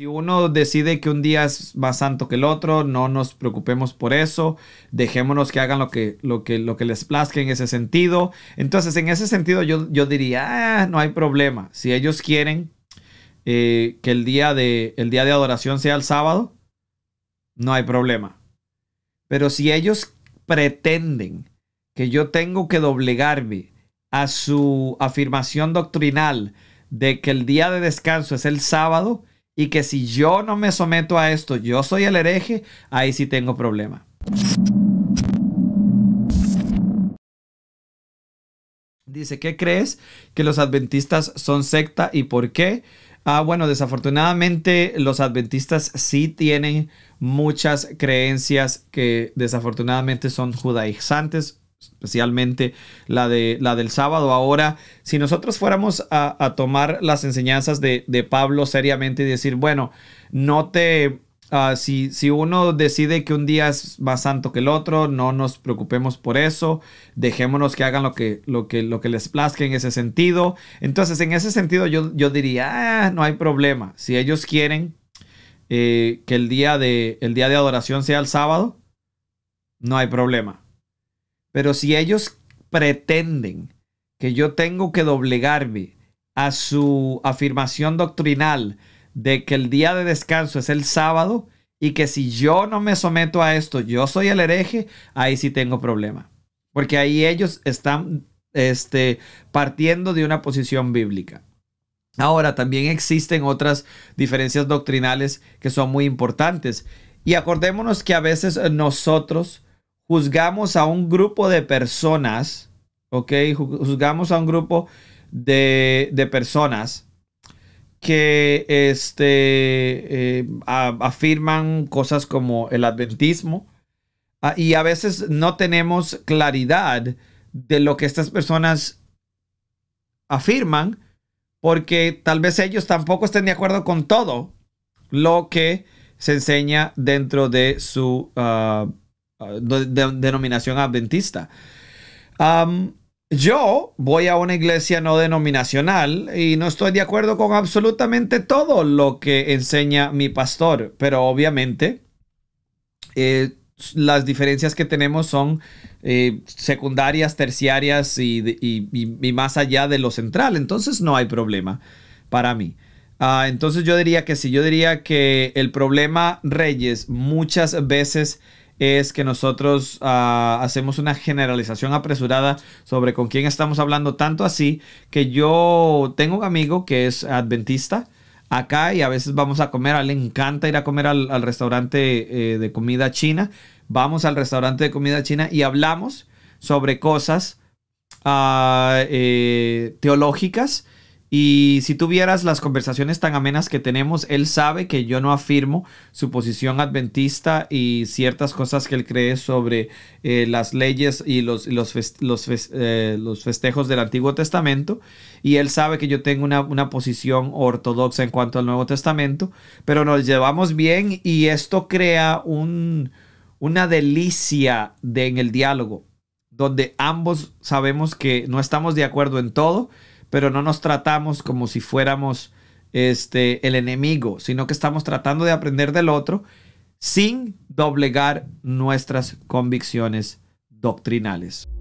Si uno decide que un día es más santo que el otro, no nos preocupemos por eso, dejémonos que hagan lo que, lo que, lo que les plazque en ese sentido. Entonces, en ese sentido, yo, yo diría, ah, no hay problema. Si ellos quieren eh, que el día, de, el día de adoración sea el sábado, no hay problema. Pero si ellos pretenden que yo tengo que doblegarme a su afirmación doctrinal de que el día de descanso es el sábado, y que si yo no me someto a esto, yo soy el hereje, ahí sí tengo problema. Dice, ¿qué crees que los adventistas son secta y por qué? Ah, bueno, desafortunadamente los adventistas sí tienen muchas creencias que desafortunadamente son judaizantes especialmente la, de, la del sábado. Ahora, si nosotros fuéramos a, tomar las enseñanzas de, Pablo seriamente y decir, bueno, no te... Ah, si, uno decide que un día es más santo que el otro, no nos preocupemos por eso, dejémonos que hagan lo que, lo que, lo que les plazque en ese sentido. Entonces, en ese sentido, yo, yo diría, ah, no hay problema. Si ellos quieren eh, que el día, de, el día de adoración sea el sábado, no hay problema pero si ellos pretenden que yo tengo que doblegarme a su afirmación doctrinal de que el día de descanso es el sábado y que si yo no me someto a esto, yo soy el hereje, ahí sí tengo problema. Porque ahí ellos están este, partiendo de una posición bíblica. Ahora, también existen otras diferencias doctrinales que son muy importantes. Y acordémonos que a veces nosotros juzgamos a un grupo de personas, ¿ok? Juzgamos a un grupo de, personas que este, eh, afirman cosas como el adventismo ah, y a veces no tenemos claridad de lo que estas personas afirman porque tal vez ellos tampoco estén de acuerdo con todo lo que se enseña dentro de su ah, Ah, denominación adventista. yo voy a una iglesia no denominacional y no estoy de acuerdo con absolutamente todo lo que enseña mi pastor, pero obviamente eh, las diferencias que tenemos son eh, secundarias, terciarias y, más allá de lo central, entonces no hay problema para mí. Ah, entonces yo diría que sí, yo diría que el problema, Reyes, muchas veces es que nosotros ah, hacemos una generalización apresurada sobre con quién estamos hablando, tanto así que yo tengo un amigo que es adventista acá y a veces vamos a comer, a él le encanta ir a comer al, restaurante eh, de comida china, vamos al restaurante de comida china y hablamos sobre cosas ah, eh, teológicas y si tuvieras las conversaciones tan amenas que tenemos, él sabe que yo no afirmo su posición adventista y ciertas cosas que él cree sobre eh, las leyes y los, eh, los, festejos del Antiguo Testamento. Y él sabe que yo tengo una, posición ortodoxa en cuanto al Nuevo Testamento, pero nos llevamos bien y esto crea una delicia en el diálogo, donde ambos sabemos que no estamos de acuerdo en todo pero no nos tratamos como si fuéramos este, el enemigo, sino que estamos tratando de aprender del otro sin doblegar nuestras convicciones doctrinales.